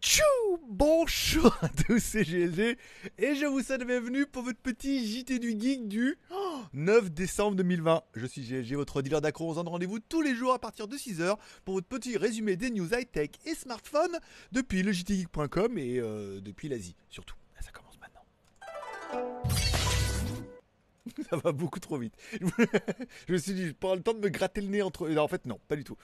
Tchou Bonjour à tous, c'est GLG et je vous souhaite bienvenue pour votre petit JT du Geek du 9 décembre 2020. Je suis GLG, votre dealer d'accro. On rendez-vous tous les jours à partir de 6h pour votre petit résumé des news high-tech et smartphone depuis le jtgeek.com et euh, depuis l'Asie surtout. Ah, ça commence maintenant. Ça va beaucoup trop vite. je me suis dit, je prends le temps de me gratter le nez entre. Non, en fait, non, pas du tout.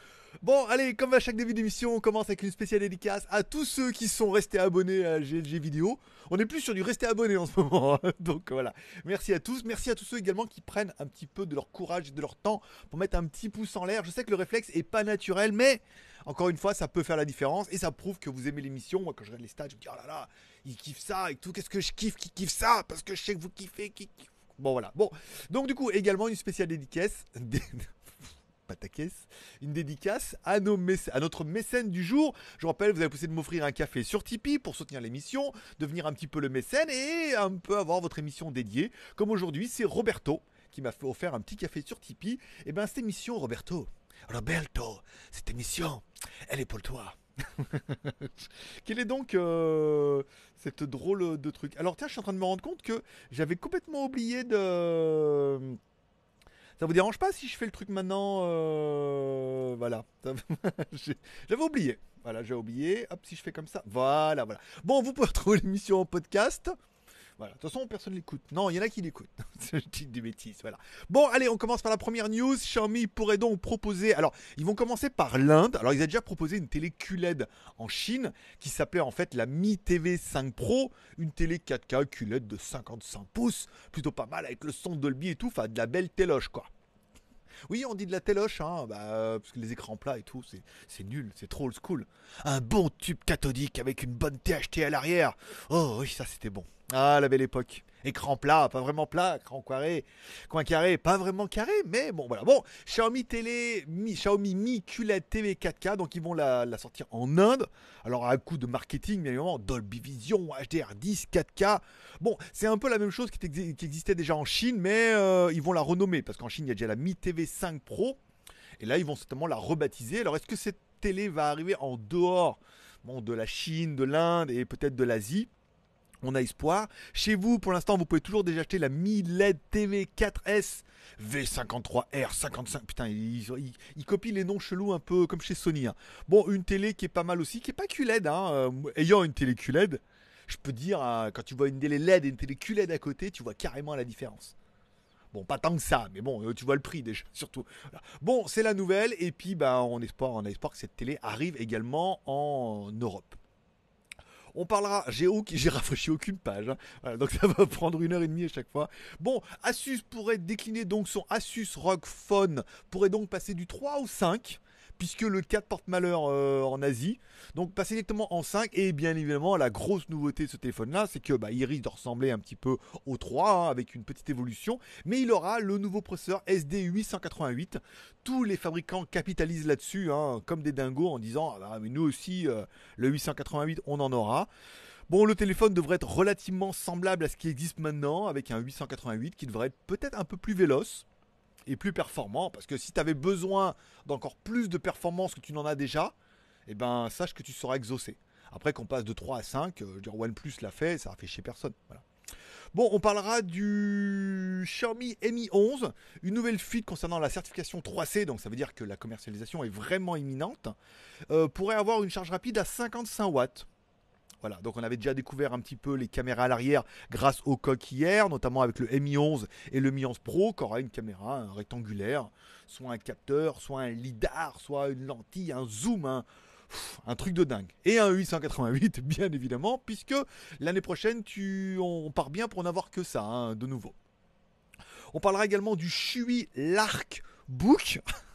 Bon, allez, comme à chaque début d'émission, on commence avec une spéciale dédicace à tous ceux qui sont restés abonnés à GLG Vidéo. On est plus sur du rester abonné en ce moment. Hein. Donc voilà. Merci à tous. Merci à tous ceux également qui prennent un petit peu de leur courage et de leur temps pour mettre un petit pouce en l'air. Je sais que le réflexe est pas naturel, mais encore une fois, ça peut faire la différence et ça prouve que vous aimez l'émission. Moi, quand je regarde les stats, je me dis, oh là là, ils kiffent ça et tout. Qu'est-ce que je kiffe qui kiffe ça Parce que je sais que vous kiffez, qui kiffe Bon, voilà. Bon, donc du coup, également une spéciale dédicace. caisse, une dédicace à, nos à, notre mécène du jour. Je vous rappelle, vous avez poussé de m'offrir un café sur Tipeee pour soutenir l'émission, devenir un petit peu le mécène et un peu avoir votre émission dédiée. Comme aujourd'hui, c'est Roberto qui m'a fait offert un petit café sur Tipeee. Et eh bien, cette émission, Roberto, Roberto, cette émission, elle est pour toi. Quel est donc euh, cette drôle de truc Alors tiens, je suis en train de me rendre compte que j'avais complètement oublié de... Euh, ça vous dérange pas si je fais le truc maintenant euh, Voilà. j'avais oublié. Voilà, j'ai oublié. Hop, si je fais comme ça. Voilà, voilà. Bon, vous pouvez retrouver l'émission en podcast. Voilà. De toute façon, personne l'écoute. Non, il y en a qui l'écoutent. Je dis des bêtises. Voilà. Bon, allez, on commence par la première news. Xiaomi pourrait donc proposer. Alors, ils vont commencer par l'Inde. Alors, ils ont déjà proposé une télé QLED en Chine qui s'appelait en fait la Mi TV 5 Pro, une télé 4K QLED de 55 pouces, plutôt pas mal avec le son Dolby et tout. Enfin, de la belle téloche quoi. Oui, on dit de la téloche, hein, bah, euh, parce que les écrans plats et tout, c'est nul, c'est trop old school. Un bon tube cathodique avec une bonne THT à l'arrière. Oh oui, ça c'était bon. Ah, la belle époque. Écran plat, pas vraiment plat, écran carré, coin carré, pas vraiment carré, mais bon voilà. Bon, Xiaomi Télé, Mi, Xiaomi Mi QLED TV 4K, donc ils vont la, sortir en Inde. Alors à coup de marketing, bien évidemment, Dolby Vision, HDR10, 4K. Bon, c'est un peu la même chose qui, existait déjà en Chine, mais euh, ils vont la renommer parce qu'en Chine il y a déjà la Mi TV 5 Pro, et là ils vont certainement la rebaptiser. Alors est-ce que cette télé va arriver en dehors de la Chine, de l'Inde et peut-être de l'Asie? On a espoir. Chez vous, pour l'instant, vous pouvez toujours déjà acheter la Mi LED TV 4S V53R 55. Putain, ils, copient les noms chelous un peu comme chez Sony. Hein. Bon, une télé qui est pas mal aussi, qui est pas QLED. Hein. Euh, ayant une télé QLED, je peux dire, euh, quand tu vois une télé LED et une télé QLED à côté, tu vois carrément la différence. Bon, pas tant que ça, mais bon, euh, tu vois le prix déjà, surtout. Bon, c'est la nouvelle, et puis bah, on, on a espoir que cette télé arrive également en Europe. On parlera j'ai rafraîchi aucune page. Hein. donc ça va prendre une heure et demie à chaque fois. Bon, Asus pourrait décliner donc son Asus ROG Phone pourrait donc passer du 3 au 5 puisque le 4 porte malheur euh, en Asie. Donc passer directement en 5 et bien évidemment la grosse nouveauté de ce téléphone là, c'est que bah, il risque de ressembler un petit peu au 3 hein, avec une petite évolution, mais il aura le nouveau processeur SD888. Tous les fabricants capitalisent là-dessus hein, comme des dingos en disant ah, mais nous aussi euh, le 888 on en aura. Bon, le téléphone devrait être relativement semblable à ce qui existe maintenant, avec un 888 qui devrait être peut-être un peu plus véloce, et plus performant. Parce que si tu avais besoin d'encore plus de performance que tu n'en as déjà, et eh ben sache que tu seras exaucé. Après qu'on passe de 3 à 5, euh, veux dire OnePlus l'a fait, ça a fait chez personne. Bon, on parlera du Xiaomi Mi 11, une nouvelle fuite concernant la certification 3C, donc ça veut dire que la commercialisation est vraiment imminente, euh, pourrait avoir une charge rapide à 55 watts. Voilà, donc on avait déjà découvert un petit peu les caméras à l'arrière grâce au coq hier, notamment avec le Mi11 et le Mi11 Pro, qui aura une caméra rectangulaire, soit un capteur, soit un lidar, soit une lentille, un zoom, un, truc de dingue. Et un 888, bien évidemment, puisque l'année prochaine, tu, on part bien pour n'avoir que ça, hein, de nouveau. On parlera également du Shui Lark Book.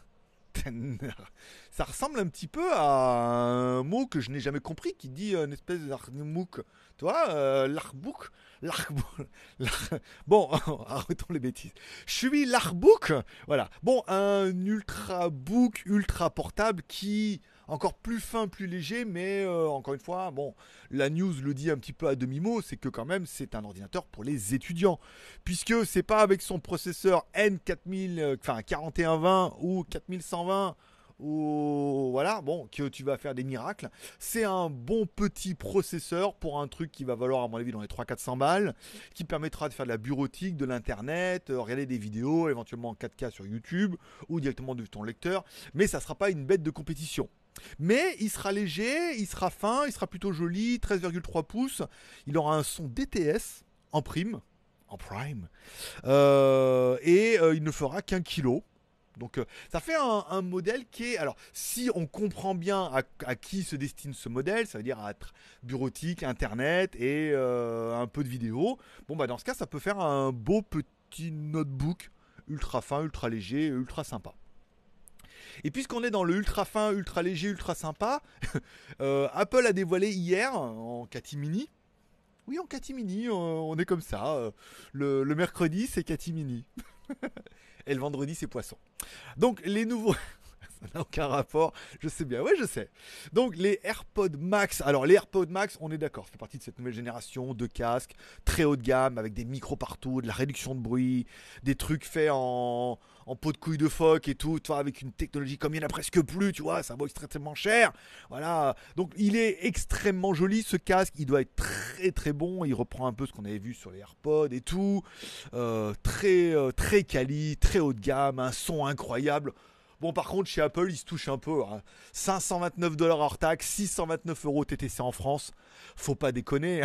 Ça ressemble un petit peu à un mot que je n'ai jamais compris qui dit euh, une espèce d'armouk. Tu vois, euh, l'arbouk. Bon, arrêtons les bêtises. Je suis l'Arbook. Voilà. Bon, un book, ultra portable qui encore plus fin, plus léger, mais euh, encore une fois, bon, la news le dit un petit peu à demi-mot, c'est que quand même c'est un ordinateur pour les étudiants, puisque c'est pas avec son processeur N4000, euh, enfin 4120 ou 4120 ou voilà, bon, que tu vas faire des miracles. C'est un bon petit processeur pour un truc qui va valoir à mon avis dans les 300-400 balles, qui permettra de faire de la bureautique, de l'internet, euh, regarder des vidéos, éventuellement en 4K sur YouTube ou directement de ton lecteur, mais ça sera pas une bête de compétition. Mais il sera léger, il sera fin, il sera plutôt joli, 13,3 pouces. Il aura un son DTS en prime. En prime. Euh, et euh, il ne fera qu'un kilo. Donc euh, ça fait un, modèle qui est... Alors si on comprend bien à, qui se destine ce modèle, ça veut dire à bureautique, internet et un peu de vidéo, bon bah dans ce cas ça peut faire un beau petit notebook ultra fin, ultra léger, ultra sympa. Et puisqu'on est dans le ultra fin, ultra léger, ultra sympa, euh, Apple a dévoilé hier en catimini. Oui, en catimini, euh, on est comme ça. Euh, le, le mercredi, c'est catimini. Et le vendredi, c'est poisson. Donc, les nouveaux. n'a aucun rapport. Je sais bien, ouais, je sais. Donc les AirPods Max. Alors les AirPods Max, on est d'accord, fait partie de cette nouvelle génération de casques très haut de gamme avec des micros partout, de la réduction de bruit, des trucs faits en, peau de couille de phoque et tout, toi, avec une technologie comme il n'y en a presque plus, tu vois, ça vaut extrêmement cher. Voilà. Donc il est extrêmement joli ce casque, il doit être très très bon, il reprend un peu ce qu'on avait vu sur les AirPods et tout. Euh, très euh, très quali, très haut de gamme, un son incroyable. Bon, par contre, chez Apple, ils se touchent un peu. 529 hein. dollars hors taxe, 629 euros TTC en France. Faut pas déconner.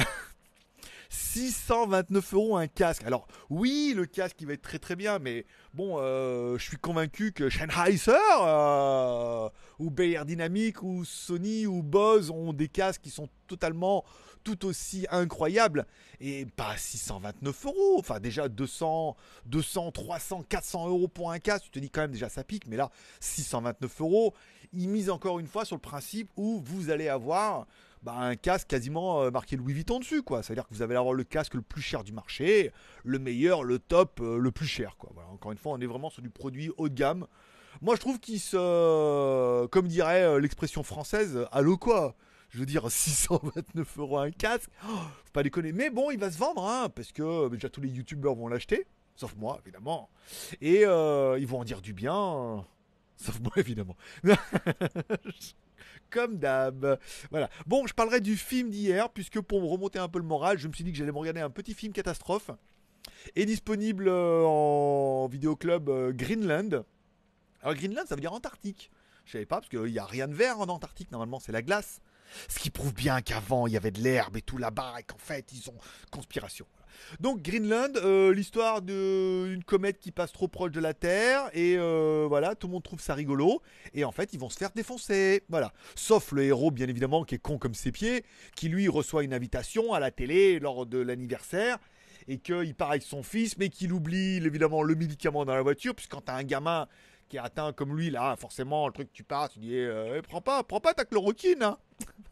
629 hein. euros un casque. Alors oui, le casque il va être très très bien, mais bon, euh, je suis convaincu que Sennheiser euh, ou Bayer Dynamic, ou Sony ou Bose ont des casques qui sont totalement tout aussi incroyable et pas 629 euros. Enfin, déjà 200, 200, 300, 400 euros pour un casque, tu te dis quand même déjà ça pique, mais là 629 euros. il mise encore une fois sur le principe où vous allez avoir bah, un casque quasiment euh, marqué Louis Vuitton dessus, quoi. C'est-à-dire que vous allez avoir le casque le plus cher du marché, le meilleur, le top, euh, le plus cher, quoi. encore une fois, on est vraiment sur du produit haut de gamme. Moi, je trouve qu'il se. Comme dirait euh, l'expression française, allô quoi je veux dire, 629 euros un casque, oh, faut pas déconner. Mais bon, il va se vendre, hein, parce que déjà tous les youtubeurs vont l'acheter, sauf moi, évidemment. Et euh, ils vont en dire du bien, hein, sauf moi, évidemment. Comme d'hab. Voilà. Bon, je parlerai du film d'hier, puisque pour remonter un peu le moral, je me suis dit que j'allais me regarder un petit film catastrophe. Et disponible euh, en vidéo club euh, Greenland. Alors Greenland, ça veut dire Antarctique. Je savais pas parce qu'il n'y a rien de vert en Antarctique. Normalement, c'est la glace. Ce qui prouve bien qu'avant, il y avait de l'herbe et tout là-bas, et qu'en fait, ils ont conspiration. Donc Greenland, euh, l'histoire d'une comète qui passe trop proche de la Terre, et euh, voilà, tout le monde trouve ça rigolo, et en fait ils vont se faire défoncer, voilà. Sauf le héros bien évidemment qui est con comme ses pieds, qui lui reçoit une invitation à la télé lors de l'anniversaire, et qu'il part avec son fils, mais qu'il oublie évidemment le médicament dans la voiture, puisque quand t'as un gamin qui est atteint comme lui, là, forcément, le truc, tu pars, tu dis, eh, eh, prends pas, prends pas ta chloroquine, hein.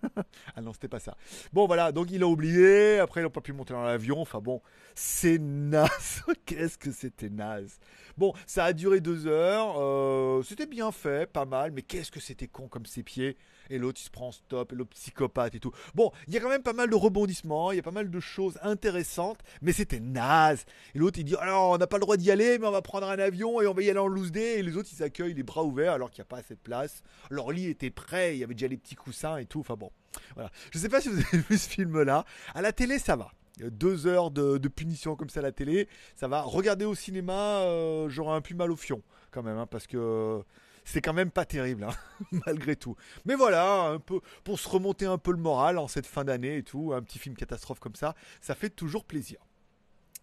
ah non, c'était pas ça. Bon, voilà, donc il a oublié. Après, ils n'ont pas pu monter dans l'avion. Enfin bon, c'est naze. Qu'est-ce que c'était naze. Bon, ça a duré deux heures. Euh, c'était bien fait, pas mal. Mais qu'est-ce que c'était con comme ses pieds. Et l'autre, il se prend stop. Et l'autre, psychopathe et tout. Bon, il y a quand même pas mal de rebondissements. Il y a pas mal de choses intéressantes. Mais c'était naze. Et l'autre, il dit Alors, on n'a pas le droit d'y aller, mais on va prendre un avion et on va y aller en loose day. Et les autres, ils accueillent les bras ouverts alors qu'il n'y a pas assez de place. Leur lit était prêt. Il y avait déjà les petits coussins et tout. Enfin bon voilà. Je sais pas si vous avez vu ce film-là. À la télé, ça va euh, deux heures de, punition comme ça à la télé, ça va. Regarder au cinéma, euh, j'aurais un peu mal au fion quand même, hein, parce que euh, c'est quand même pas terrible, hein, malgré tout. Mais voilà, un peu pour se remonter un peu le moral en cette fin d'année et tout, un petit film catastrophe comme ça, ça fait toujours plaisir.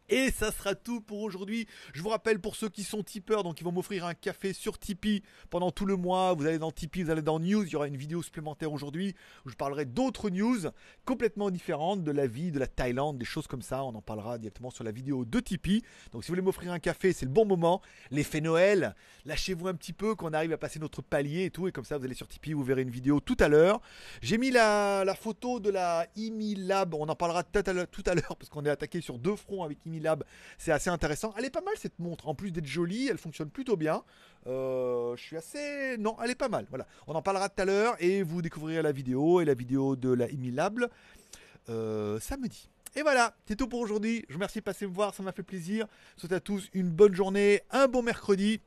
Et ça sera tout pour aujourd'hui. Je vous rappelle pour ceux qui sont tipeurs, donc ils vont m'offrir un café sur Tipeee pendant tout le mois. Vous allez dans Tipeee, vous allez dans News. Il y aura une vidéo supplémentaire aujourd'hui où je parlerai d'autres news complètement différentes de la vie, de la Thaïlande, des choses comme ça. On en parlera directement sur la vidéo de Tipeee. Donc si vous voulez m'offrir un café, c'est le bon moment. L'effet Noël, lâchez-vous un petit peu qu'on arrive à passer notre palier et tout. Et comme ça, vous allez sur Tipeee, vous verrez une vidéo tout à l'heure. J'ai mis la, photo de la IMI Lab. On en parlera tout à l'heure parce qu'on est attaqué sur deux fronts avec IMI c'est assez intéressant. Elle est pas mal cette montre. En plus d'être jolie, elle fonctionne plutôt bien. Euh, je suis assez. Non, elle est pas mal. Voilà. On en parlera tout à l'heure et vous découvrirez la vidéo et la vidéo de la lab euh, samedi. Et voilà, c'est tout pour aujourd'hui. Je vous remercie de passer me voir, ça m'a fait plaisir. souhaite à tous une bonne journée, un bon mercredi.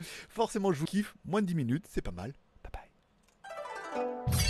Forcément, je vous kiffe. Moins de 10 minutes, c'est pas mal. Bye